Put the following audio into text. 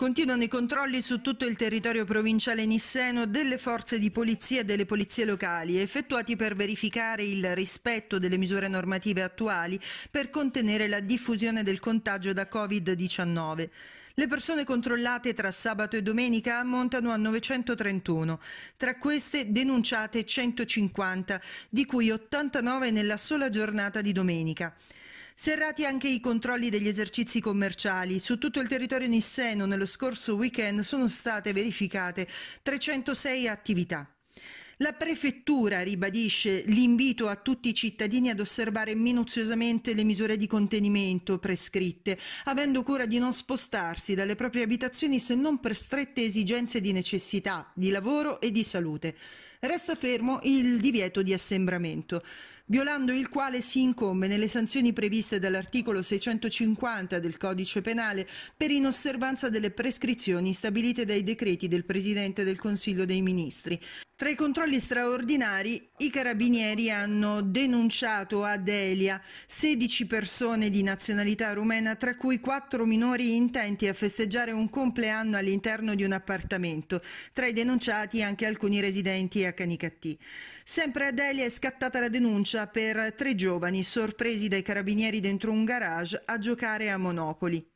Continuano i controlli su tutto il territorio provinciale nisseno delle forze di polizia e delle polizie locali, effettuati per verificare il rispetto delle misure normative attuali per contenere la diffusione del contagio da Covid-19. Le persone controllate tra sabato e domenica ammontano a 931, tra queste denunciate 150, di cui 89 nella sola giornata di domenica. Serrati anche i controlli degli esercizi commerciali. Su tutto il territorio nisseno nello scorso weekend sono state verificate 306 attività. La prefettura ribadisce l'invito a tutti i cittadini ad osservare minuziosamente le misure di contenimento prescritte, avendo cura di non spostarsi dalle proprie abitazioni se non per strette esigenze di necessità, di lavoro e di salute resta fermo il divieto di assembramento, violando il quale si incombe nelle sanzioni previste dall'articolo 650 del codice penale per inosservanza delle prescrizioni stabilite dai decreti del Presidente del Consiglio dei Ministri. Tra i controlli straordinari, i carabinieri hanno denunciato a Delia 16 persone di nazionalità rumena, tra cui 4 minori intenti a festeggiare un compleanno all'interno di un appartamento. Tra i denunciati anche alcuni residenti a Andrea Canicattì. Sempre a Delia è scattata la denuncia per tre giovani sorpresi dai carabinieri dentro un garage a giocare a Monopoli.